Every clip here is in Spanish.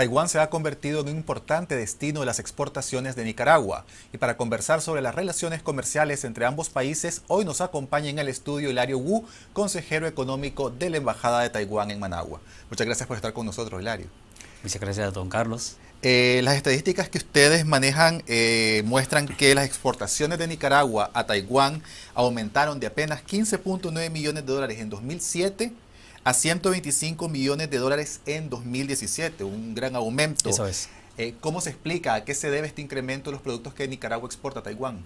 Taiwán se ha convertido en un importante destino de las exportaciones de Nicaragua. Y para conversar sobre las relaciones comerciales entre ambos países, hoy nos acompaña en el estudio Hilario Wu, consejero económico de la Embajada de Taiwán en Managua. Muchas gracias por estar con nosotros, Hilario. Muchas gracias, don Carlos. Eh, las estadísticas que ustedes manejan eh, muestran que las exportaciones de Nicaragua a Taiwán aumentaron de apenas 15.9 millones de dólares en 2007 a 125 millones de dólares en 2017, un gran aumento. Eso es. Eh, ¿Cómo se explica? ¿A qué se debe este incremento de los productos que Nicaragua exporta a Taiwán?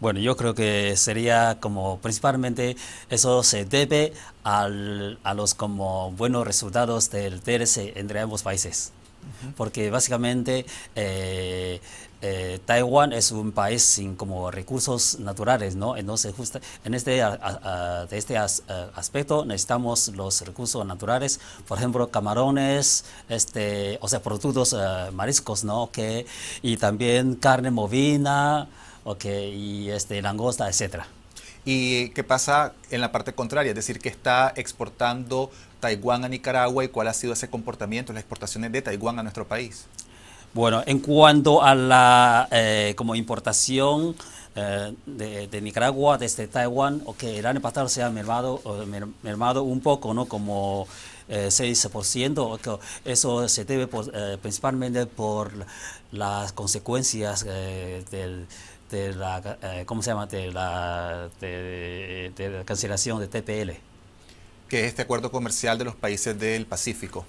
Bueno, yo creo que sería como principalmente eso se debe a los como buenos resultados del TRC entre ambos países porque básicamente eh, eh, Taiwán es un país sin como recursos naturales, ¿no? Entonces, en este, de este eh, aspecto necesitamos los recursos naturales, por ejemplo, camarones, este, o sea, productos mariscos, ¿no? Y también carne bovina, y este, langosta, etcétera. ¿Y qué pasa en la parte contraria? Es decir, que está exportando Taiwán a Nicaragua y cuál ha sido ese comportamiento, las exportaciones de Taiwán a nuestro país. Bueno, en cuanto a la eh, como importación eh, de, Nicaragua desde Taiwán, que el año pasado se ha mermado, un poco, ¿no? Como eh, 6%, eso se debe eh, principalmente por las consecuencias del de la, eh, ¿cómo se llama? De la, cancelación de TPL. Que es este acuerdo comercial de los países del Pacífico.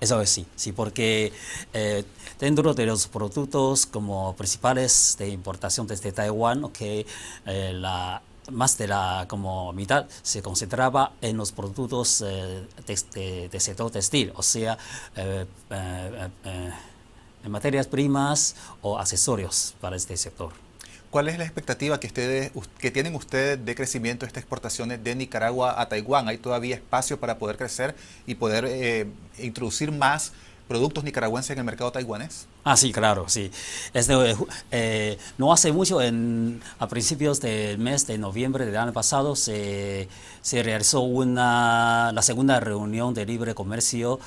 Eso es, sí, sí, porque eh, dentro de los productos como principales de importación desde Taiwán, que eh, más de la como mitad se concentraba en los productos de, sector textil, o sea, materias primas o accesorios para este sector. ¿Cuál es la expectativa que, ustedes, que tienen ustedes de crecimiento de estas exportaciones de Nicaragua a Taiwán? ¿Hay todavía espacio para poder crecer y poder eh, introducir más productos nicaragüenses en el mercado taiwanés? Ah, sí, claro, sí. Eh, eh, no hace mucho, en, a principios del mes de noviembre del año pasado, se, se realizó una, la segunda reunión de libre comercio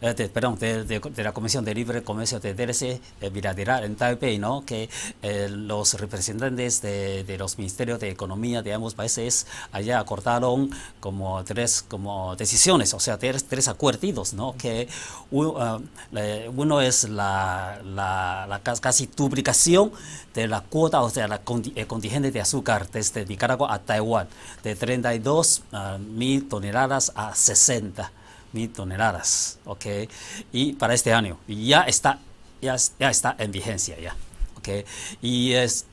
eh, de, perdón, de, la Comisión de Libre Comercio de DRC eh, bilateral en Taipei, ¿no? que eh, los representantes de, los ministerios de Economía de ambos países allá acordaron como tres como decisiones, o sea, tres, tres acuerdos, ¿no? que uno, es la, casi duplicación de la cuota, o sea, la contingente de azúcar desde Nicaragua a Taiwán, de 32 ah, mil toneladas a 60 mil toneladas, ¿ok? Y para este año ya está, ya, ya está en vigencia ya, ¿ok? Y es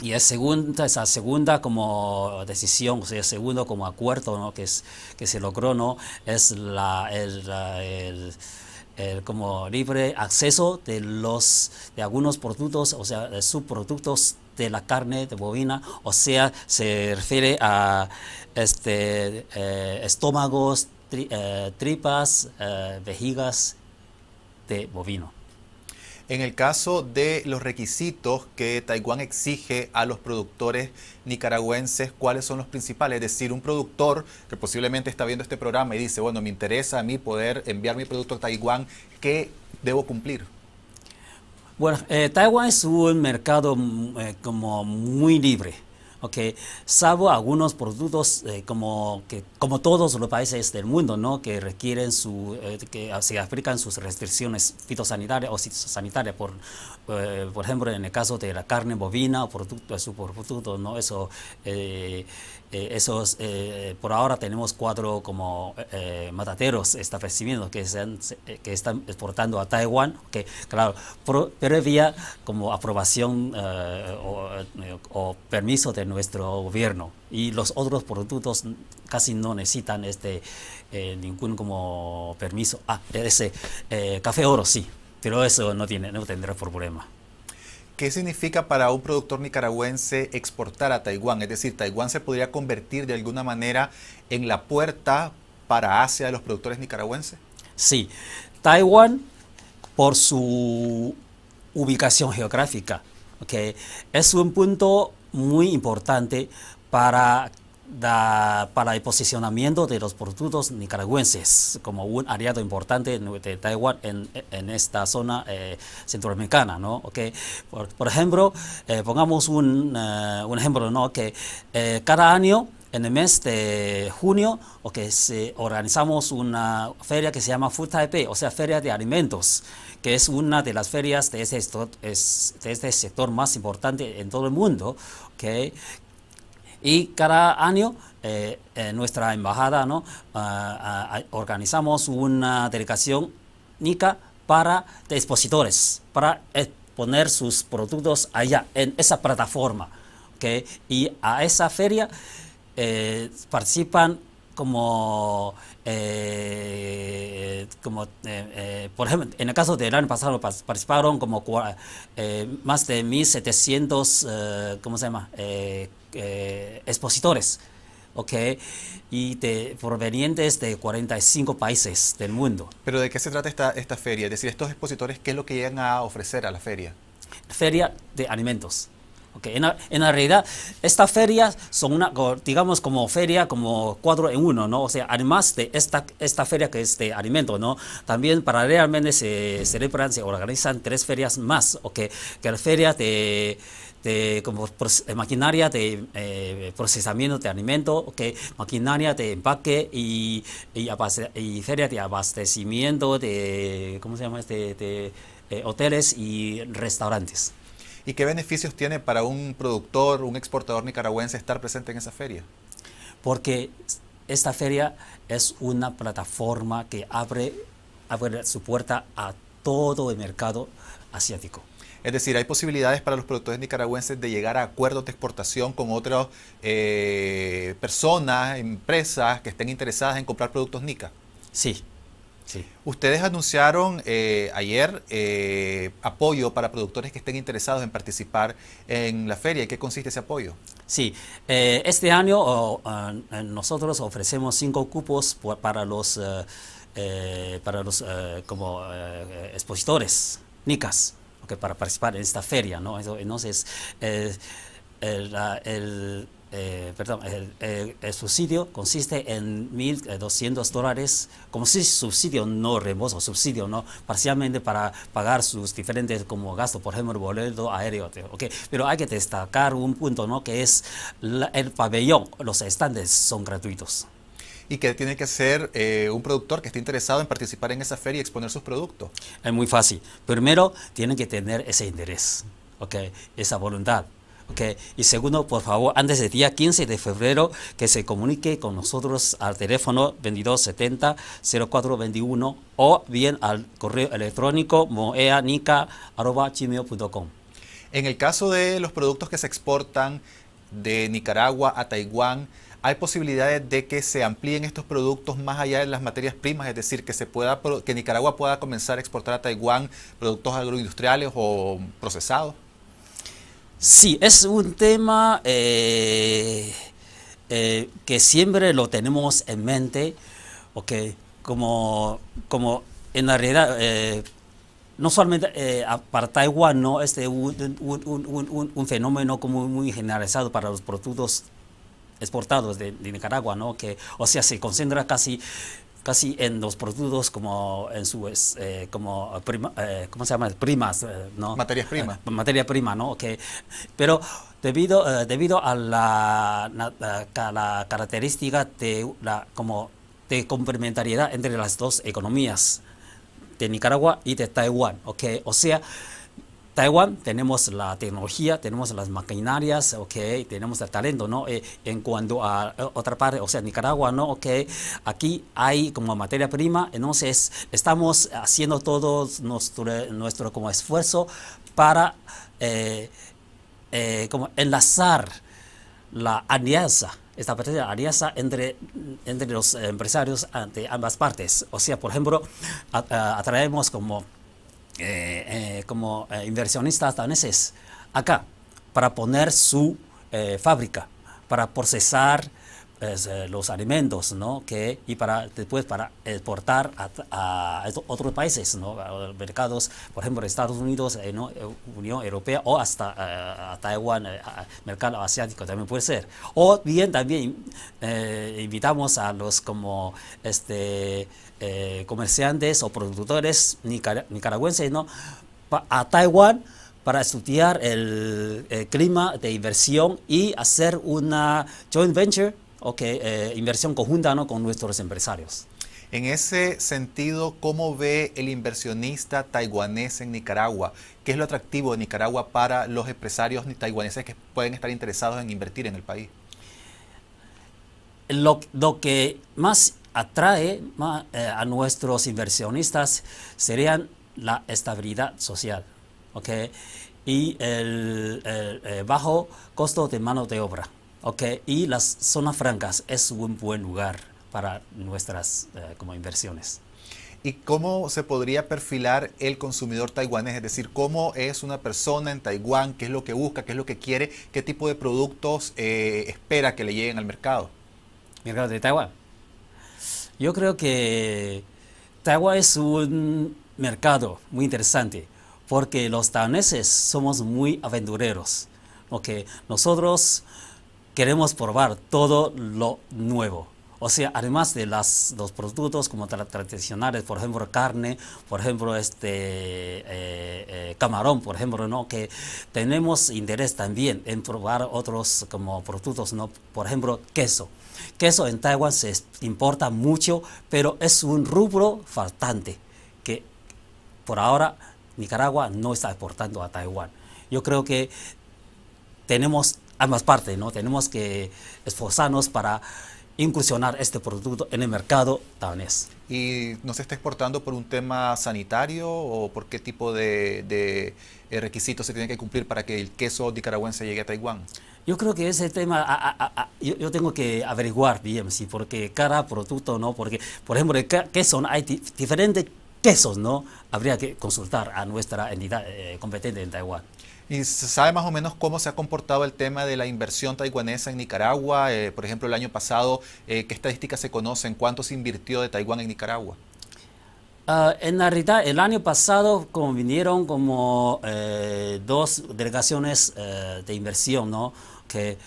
y es segunda, esa segunda como decisión, o sea, segundo como acuerdo ¿no? que, es, que se logró, ¿no? Es la, el, como libre acceso de, los, de algunos productos, o sea, de subproductos de la carne de bovina, o sea, se refiere a este, eh, estómagos eh, tripas, eh, vejigas de bovino. En el caso de los requisitos que Taiwán exige a los productores nicaragüenses, ¿cuáles son los principales? Es decir, un productor que posiblemente está viendo este programa y dice, bueno, me interesa a mí poder enviar mi producto a Taiwán, ¿qué debo cumplir? Bueno, eh, Taiwán es un mercado mm, como muy libre. Okay. Salvo algunos productos eh, como, que, como todos los países del mundo, ¿no? Que requieren su, eh, que ah, se aplican sus restricciones fitosanitarias o sanitarias, por, eh, por ejemplo, en el caso de la carne bovina o productos su producto, ¿no? Eso eh, esos, eh, por ahora tenemos cuatro como eh, eh matateros establecimientos que, que están exportando a Taiwán, que claro, vía como aprobación o, permiso de nuestro gobierno. Y los otros productos casi no necesitan este ningún como permiso. Ah, ese café oro sí, pero eso no, tiene, no tendrá problema. ¿Qué significa para un productor nicaragüense exportar a Taiwán? Es decir, Taiwán se podría convertir de alguna manera en la puerta para Asia de los productores nicaragüenses. Sí, Taiwán, por su ubicación geográfica, es un punto muy importante para da, para el posicionamiento de los productos nicaragüenses como un aliado importante de Taiwán en, en esta zona eh, centroamericana, ¿no? Okay. Por, ejemplo, eh, pongamos un, eh, un, ejemplo, ¿no? Que cada año en el mes de junio que se organizamos una feria que se llama Food Taipei, o sea, Feria de Alimentos, que es una de las ferias de este, sector más importante en todo el mundo, okay, y cada año eh, nuestra embajada ¿no? Ah, ah, organizamos una delegación NICA para expositores, para exponer sus productos allá, en esa plataforma. ¿okay? Y a esa feria eh, participan como, eh, como eh, eh, por ejemplo, en el caso del año pasado participaron como más de 1.700, ¿cómo se llama?, expositores. y de, provenientes de 45 países del mundo. Pero ¿de qué se trata esta, esta feria? Es decir, estos expositores, ¿qué es lo que llegan a ofrecer a la feria? Feria de alimentos. En, realidad, estas ferias son una, digamos, como feria, como cuatro en uno, ¿no? O sea, además de esta, esta feria que es de alimento, ¿no? También paralelamente se celebran, se organizan tres ferias más, ¿ok? Que la ferias de, como eh, maquinaria de eh, procesamiento de alimento, okay, maquinaria de empaque y, y, feria de abastecimiento de, ¿cómo se llama este? de, eh, hoteles y restaurantes. ¿Y qué beneficios tiene para un productor, un exportador nicaragüense estar presente en esa feria? Porque esta feria es una plataforma que abre, su puerta a todo el mercado asiático. Es decir, hay posibilidades para los productores nicaragüenses de llegar a acuerdos de exportación con otras eh, personas, empresas que estén interesadas en comprar productos NICA. Sí, Ustedes anunciaron eh, ayer eh, apoyo para productores que estén interesados en participar en la feria. qué consiste ese apoyo? Sí, eh, este año ah, nosotros ofrecemos cinco cupos para los, para los como expositores, NICAS, para participar en esta feria. Entonces, el eh, perdón, el, subsidio consiste en 1.200 eh, dólares, como si subsidio no reembolso, subsidio no, parcialmente para pagar sus diferentes como gastos, por ejemplo, boleto aéreo. Okay. Pero hay que destacar un punto, ¿no? que es el pabellón, los estantes son gratuitos. ¿Y que tiene que ser eh, un productor que esté interesado en participar en esa feria y exponer sus productos? Es muy fácil. Primero, tienen que tener ese interés, okay, esa voluntad y segundo, por favor, antes del día 15 de febrero, que se comunique con nosotros al teléfono 2270-0421 o bien al correo electrónico moeanica.com. En el caso de los productos que se exportan de Nicaragua a Taiwán, ¿hay posibilidades de que se amplíen estos productos más allá de las materias primas? Es decir, que, se pueda, que Nicaragua pueda comenzar a exportar a Taiwán productos agroindustriales o procesados. Sí, es un tema eh, eh, que siempre lo tenemos en mente, como, como en la realidad, eh, no solamente para Taiwán, ¿no? es este, un, fenómeno como muy generalizado para los productos exportados de, de Nicaragua, ¿no? que, o sea, se concentra casi casi en los productos como en su eh, como eh, ¿cómo se llama? primas, eh, ¿no? Materias eh, primas. materia prima, ¿no? Okay. Pero debido debido a la, la, característica de la como de complementariedad entre las dos economías de Nicaragua y de Taiwán, okay O sea, Taiwán tenemos la tecnología, tenemos las maquinarias, okay, tenemos el talento, ¿no? Eh, en cuanto a eh, otra parte, o sea, Nicaragua, ¿no? Okay, aquí hay como materia prima, entonces estamos haciendo todo nuestro, nuestro como esfuerzo para eh, como enlazar la alianza esta alianza entre, entre los empresarios de ambas partes. O sea, por ejemplo, atraemos como eh, eh, como eh, inversionistas es acá para poner su fábrica, para procesar pues, eh, los alimentos, ¿no? Que, y para después para exportar a, otros países, ¿no? mercados, por ejemplo, Estados Unidos, eh, eh, Unión Europea o hasta Taiwán, mercado asiático también puede ser. O bien también invitamos a los como este comerciantes o productores nicaragüenses, ¿no? a Taiwán para estudiar el clima de inversión y hacer una joint venture okay, eh, inversión conjunta ¿no? con nuestros empresarios. En ese sentido, ¿cómo ve el inversionista taiwanés en Nicaragua? ¿Qué es lo atractivo de Nicaragua para los empresarios taiwaneses que pueden estar interesados en invertir en el país? Lo, que más atrae eh, a nuestros inversionistas serían la estabilidad social ¿okay? y el, el eh, bajo costo de mano de obra ok Y las zonas francas es un buen lugar para nuestras eh, como inversiones. ¿Y cómo se podría perfilar el consumidor taiwanés? Es decir, ¿cómo es una persona en Taiwán? ¿Qué es lo que busca? ¿Qué es lo que quiere? ¿Qué tipo de productos eh, espera que le lleguen al mercado? Mercado de Taiwán. Yo creo que Taiwán es un mercado muy interesante porque los taiwaneses somos muy aventureros. Okay. Nosotros queremos probar todo lo nuevo. O sea, además de los productos como tradicionales, por ejemplo, carne, por ejemplo, este eh, eh, camarón, por ejemplo, ¿no? que tenemos interés también en probar otros como productos, ¿no? por ejemplo, queso. Queso en Taiwán se importa mucho, pero es un rubro faltante que por ahora Nicaragua no está exportando a Taiwán. Yo creo que tenemos ambas partes, ¿no? Tenemos que esforzarnos para incursionar este producto en el mercado taiwanés. ¿Y no se está exportando por un tema sanitario o por qué tipo de, eh, requisitos se tienen que cumplir para que el queso nicaragüense llegue a Taiwán? Yo creo que ese tema yo, tengo que averiguar bien, sí, porque cada producto, ¿no? Porque, por ejemplo, el queso, hay diferentes quesos, ¿no? Habría que consultar a nuestra entidad eh, competente en Taiwán. Y se sabe más o menos cómo se ha comportado el tema de la inversión taiwanesa en Nicaragua. Eh, por ejemplo, el año pasado, eh, ¿qué estadísticas se conocen? ¿Cuánto se invirtió de Taiwán en Nicaragua? Ah, en realidad, el año pasado vinieron como eh, dos delegaciones de inversión, ¿no? Que,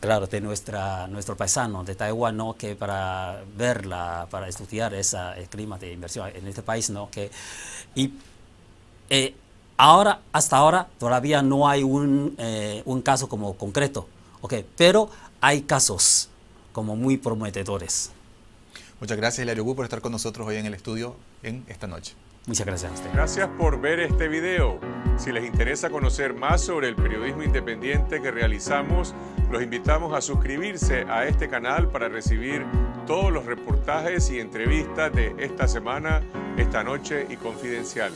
claro, de nuestra, nuestro paisano, de Taiwán, ¿no? Que para verla, para estudiar ese clima de inversión en este país, ¿no? Que, y Ahora, hasta ahora todavía no hay un, eh, un caso como concreto, okay, pero hay casos como muy prometedores. Muchas gracias, Hilario por estar con nosotros hoy en el estudio en esta noche. Muchas gracias a usted. Gracias por ver este video. Si les interesa conocer más sobre el periodismo independiente que realizamos, los invitamos a suscribirse a este canal para recibir todos los reportajes y entrevistas de esta semana, esta noche y confidencial.